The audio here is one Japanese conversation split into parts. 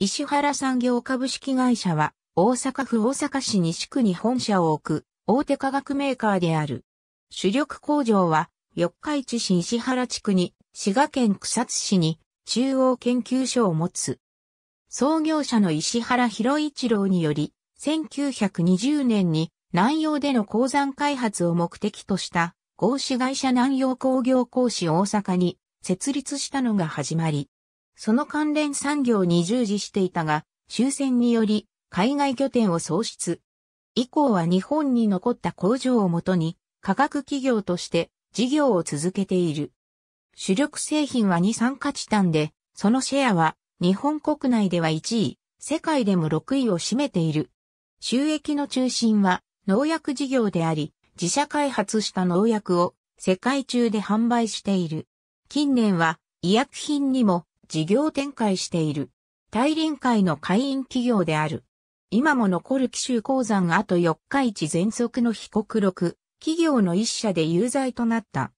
石原産業株式会社は、大阪府大阪市西区に本社を置く、大手化学メーカーである。主力工場は、四日市市石原地区に、滋賀県草津市に、中央研究所を持つ。創業者の石原博一郎により、1920年に南洋での鉱山開発を目的とした合資会社南洋工業工資大阪に設立したのが始まり、その関連産業に従事していたが、終戦により海外拠点を創出。以降は日本に残った工場をもとに、化学企業として事業を続けている。主力製品は二酸化チタンで、そのシェアは日本国内では1位、世界でも6位を占めている。収益の中心は農薬事業であり、自社開発した農薬を世界中で販売している。近年は医薬品にも事業展開している。大臨会の会員企業である。今も残る紀州鉱山あと四日市全息の被告6、企業の一社で有罪となった。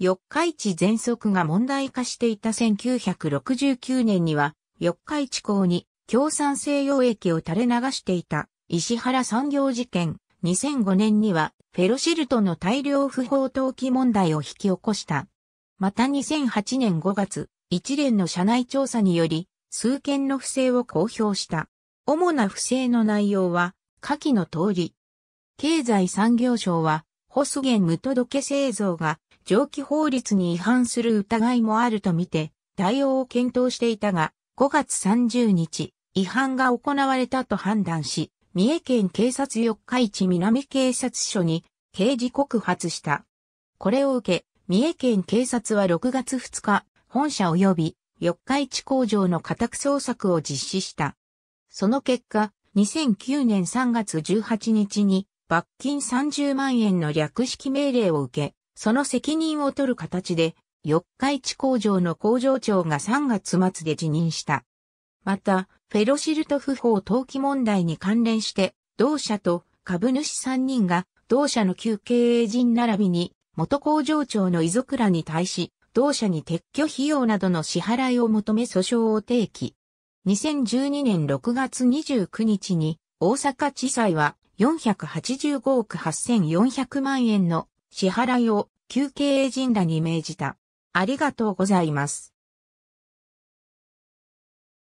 四日市全息が問題化していた1969年には、四日市港に共産性溶液を垂れ流していた石原産業事件、2005年にはフェロシルトの大量不法投棄問題を引き起こした。また2008年5月、一連の社内調査により、数件の不正を公表した。主な不正の内容は、下記の通り。経済産業省は、ホスゲン無届製造が蒸気法律に違反する疑いもあるとみて、対応を検討していたが、5月30日、違反が行われたと判断し、三重県警察四日市南警察署に刑事告発した。これを受け、三重県警察は6月2日、本社及び四日市工場の家宅捜索を実施した。その結果、2009年3月18日に罰金30万円の略式命令を受け、その責任を取る形で、四日市工場の工場長が3月末で辞任した。また、フェロシルト不法投棄問題に関連して、同社と株主3人が同社の旧経営陣並びに元工場長の遺族らに対し、同社に撤去費用などの支払いを求め訴訟を提起。2012年6月29日に大阪地裁は485億8400万円の支払いを休憩営陣らに命じた。ありがとうございます。